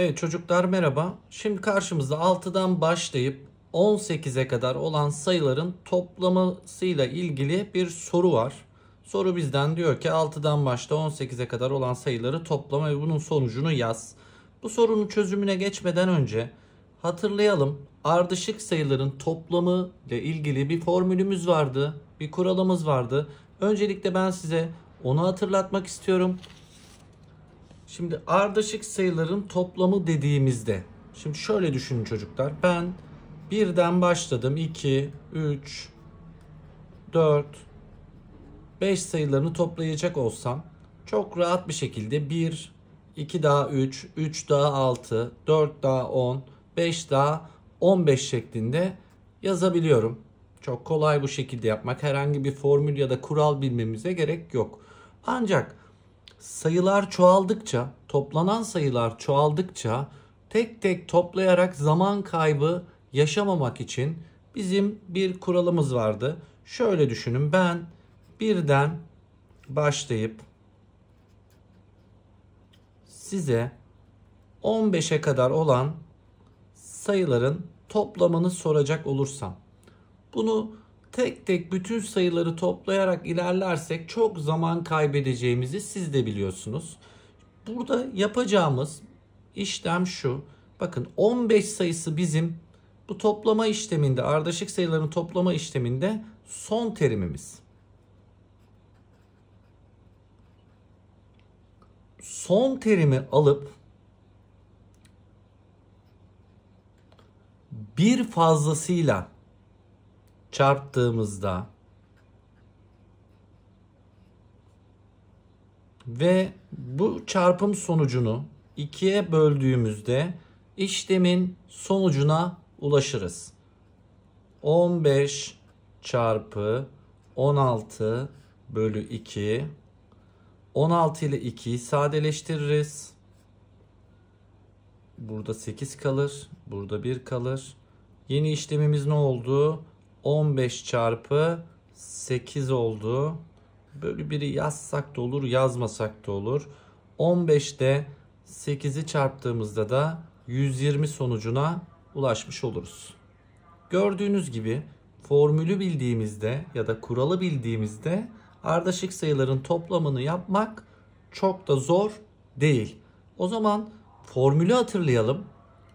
Evet çocuklar merhaba. Şimdi karşımızda 6'dan başlayıp 18'e kadar olan sayıların toplamasıyla ilgili bir soru var. Soru bizden diyor ki 6'dan başla 18'e kadar olan sayıları toplama ve bunun sonucunu yaz. Bu sorunun çözümüne geçmeden önce hatırlayalım ardışık sayıların toplamı ile ilgili bir formülümüz vardı, bir kuralımız vardı. Öncelikle ben size onu hatırlatmak istiyorum. Şimdi ardışık sayıların toplamı dediğimizde şimdi şöyle düşünün çocuklar. Ben birden başladım. 2, 3, 4, 5 sayılarını toplayacak olsam çok rahat bir şekilde 1, 2 daha 3, 3 daha 6, 4 daha 10, 5 daha 15 şeklinde yazabiliyorum. Çok kolay bu şekilde yapmak. Herhangi bir formül ya da kural bilmemize gerek yok. Ancak sayılar çoğaldıkça, toplanan sayılar çoğaldıkça tek tek toplayarak zaman kaybı yaşamamak için bizim bir kuralımız vardı. Şöyle düşünün ben birden başlayıp size 15'e kadar olan sayıların toplamını soracak olursam bunu tek tek bütün sayıları toplayarak ilerlersek çok zaman kaybedeceğimizi siz de biliyorsunuz. Burada yapacağımız işlem şu. Bakın 15 sayısı bizim bu toplama işleminde ardışık sayıların toplama işleminde son terimimiz. Son terimi alıp bir fazlasıyla çarptığımızda ve bu çarpım sonucunu ikiye böldüğümüzde işlemin sonucuna ulaşırız. 15 çarpı 16 bölü 2 16 ile 2'yi sadeleştiririz. Burada 8 kalır. Burada 1 kalır. Yeni işlemimiz ne oldu? 15 çarpı 8 oldu. Böyle biri yazsak da olur yazmasak da olur. 15'te 8'i çarptığımızda da 120 sonucuna ulaşmış oluruz. Gördüğünüz gibi formülü bildiğimizde ya da kuralı bildiğimizde ardışık sayıların toplamını yapmak çok da zor değil. O zaman formülü hatırlayalım.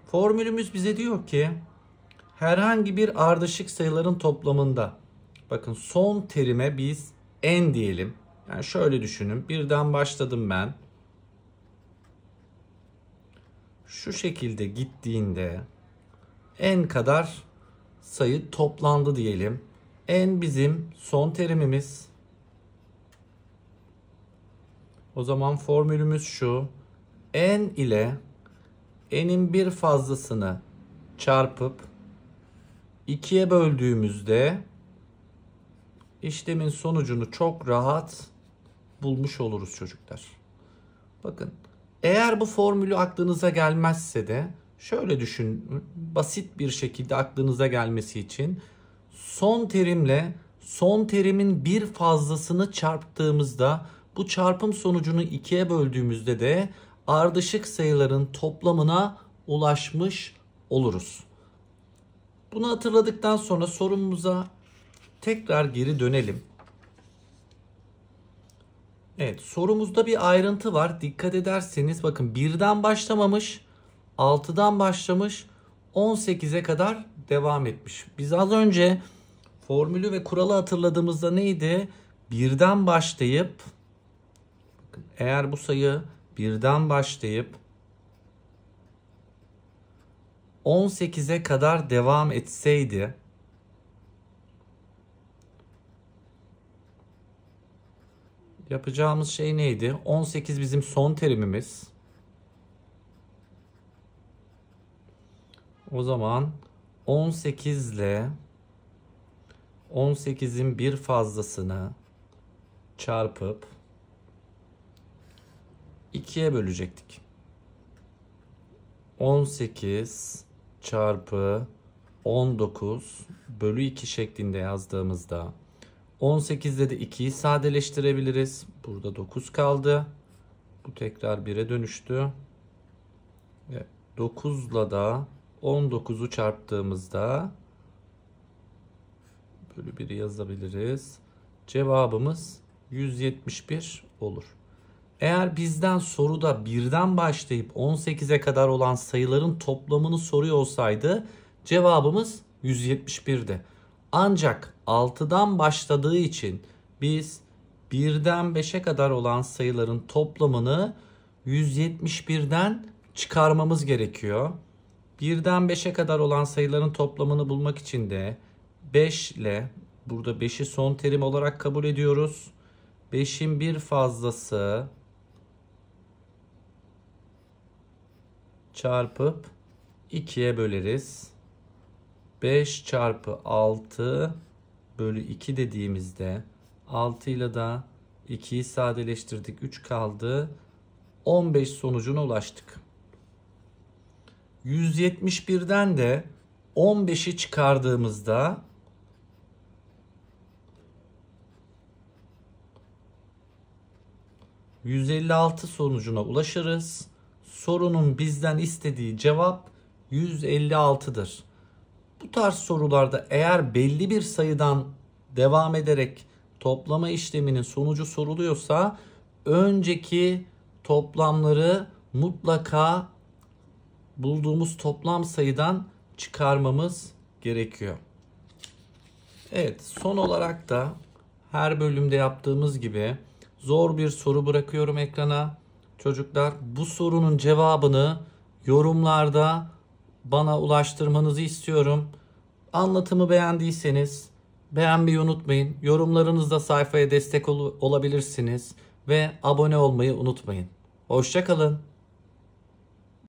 Formülümüz bize diyor ki herhangi bir ardışık sayıların toplamında bakın son terime biz n diyelim. Yani şöyle düşünün. Birden başladım ben. Şu şekilde gittiğinde n kadar sayı toplandı diyelim. n bizim son terimimiz. O zaman formülümüz şu. n ile n'in bir fazlasını çarpıp 2'ye böldüğümüzde işlemin sonucunu çok rahat bulmuş oluruz çocuklar. Bakın eğer bu formülü aklınıza gelmezse de şöyle düşün, Basit bir şekilde aklınıza gelmesi için son terimle son terimin bir fazlasını çarptığımızda bu çarpım sonucunu ikiye böldüğümüzde de ardışık sayıların toplamına ulaşmış oluruz. Bunu hatırladıktan sonra sorumuza tekrar geri dönelim. Evet sorumuzda bir ayrıntı var. Dikkat ederseniz bakın birden başlamamış, 6'dan başlamış, 18'e kadar devam etmiş. Biz az önce formülü ve kuralı hatırladığımızda neydi? Birden başlayıp eğer bu sayı birden başlayıp 18'e kadar devam etseydi yapacağımız şey neydi? 18 bizim son terimimiz. O zaman 18 ile 18'in bir fazlasını çarpıp 2'ye bölecektik. 18 çarpı 19 bölü 2 şeklinde yazdığımızda 18'de de 2'yi sadeleştirebiliriz. Burada 9 kaldı. Bu tekrar 1'e dönüştü. Evet, 9 ile da 19'u çarptığımızda bölü 1'i yazabiliriz. Cevabımız 171 olur. Eğer bizden soruda birden başlayıp 18'e kadar olan sayıların toplamını soruyor olsaydı cevabımız 171'di. Ancak 6'dan başladığı için biz birden 5'e kadar olan sayıların toplamını 171'den çıkarmamız gerekiyor. Birden 5'e kadar olan sayıların toplamını bulmak için de 5 ile burada 5'i son terim olarak kabul ediyoruz. 5'in bir fazlası çarpıp 2'ye böleriz. 5 çarpı 6 bölü 2 dediğimizde 6 ile da 2'yi sadeleştirdik 3 kaldı. 15 sonucuna ulaştık. 171'den de 15'i çıkardığımızda ...156 sonucuna ulaşırız sorunun bizden istediği cevap 156'dır. Bu tarz sorularda eğer belli bir sayıdan devam ederek toplama işleminin sonucu soruluyorsa önceki toplamları mutlaka bulduğumuz toplam sayıdan çıkarmamız gerekiyor. Evet son olarak da her bölümde yaptığımız gibi zor bir soru bırakıyorum ekrana. Çocuklar bu sorunun cevabını yorumlarda bana ulaştırmanızı istiyorum. Anlatımı beğendiyseniz beğenmeyi unutmayın. Yorumlarınızla sayfaya destek ol- olabilirsiniz ve abone olmayı unutmayın. Hoşçakalın.